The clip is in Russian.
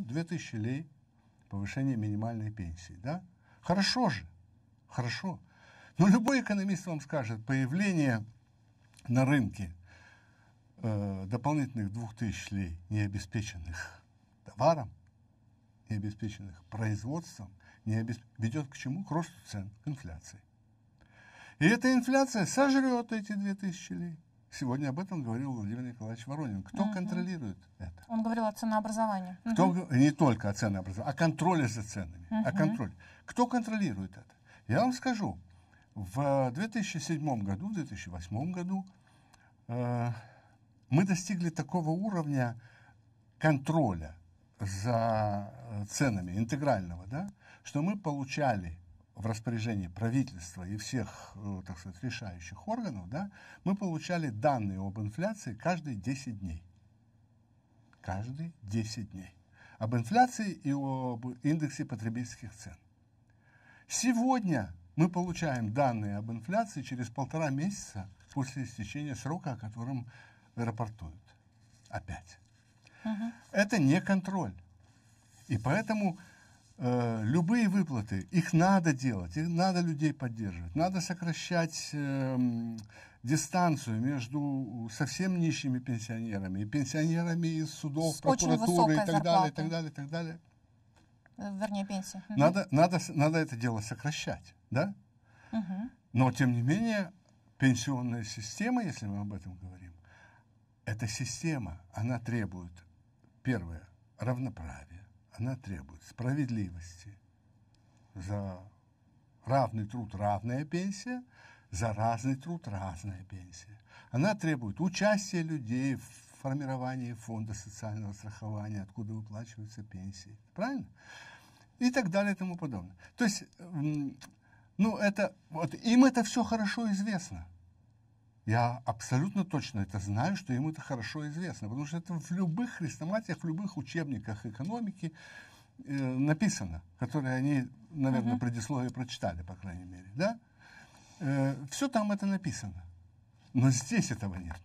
вот 2000 лей повышение минимальной пенсии, да? Хорошо же, хорошо. Но любой экономист вам скажет, появление на рынке э, дополнительных 2000 лей, не обеспеченных товаром, не обеспеченных производством, не обесп... ведет к чему? К росту цен, к инфляции. И эта инфляция сожрет эти 2000 лей. Сегодня об этом говорил Владимир Николаевич Воронин. Кто угу. контролирует это? Он говорил о ценообразовании. Кто, угу. Не только о ценообразовании, о контроле за ценами. Угу. О контроле. Кто контролирует это? Я вам скажу. В 2007 году, в 2008 году э, мы достигли такого уровня контроля за э, ценами, интегрального, да, что мы получали в распоряжении правительства и всех, э, так сказать, решающих органов, да, мы получали данные об инфляции каждые 10 дней. Каждые 10 дней. Об инфляции и об индексе потребительских цен. Сегодня мы получаем данные об инфляции через полтора месяца после истечения срока, о котором рапортуют. Опять. Угу. Это не контроль. И поэтому Э, любые выплаты, их надо делать, их надо людей поддерживать, надо сокращать э, дистанцию между совсем нищими пенсионерами и пенсионерами из судов, С прокуратуры и так зарплата. далее, и так далее, и так далее. Вернее, пенсия. Надо, надо, надо это дело сокращать, да? Угу. Но, тем не менее, пенсионная система, если мы об этом говорим, эта система, она требует, первое, равноправия она требует справедливости. За равный труд равная пенсия, за разный труд разная пенсия. Она требует участия людей в формировании фонда социального страхования, откуда выплачиваются пенсии. Правильно? И так далее и тому подобное. То есть, ну, это, вот им это все хорошо известно. Я абсолютно точно это знаю, что им это хорошо известно, потому что это в любых хрестоматиях, в любых учебниках экономики э, написано, которые они, наверное, угу. предисловие прочитали, по крайней мере, да? Э, все там это написано, но здесь этого нет.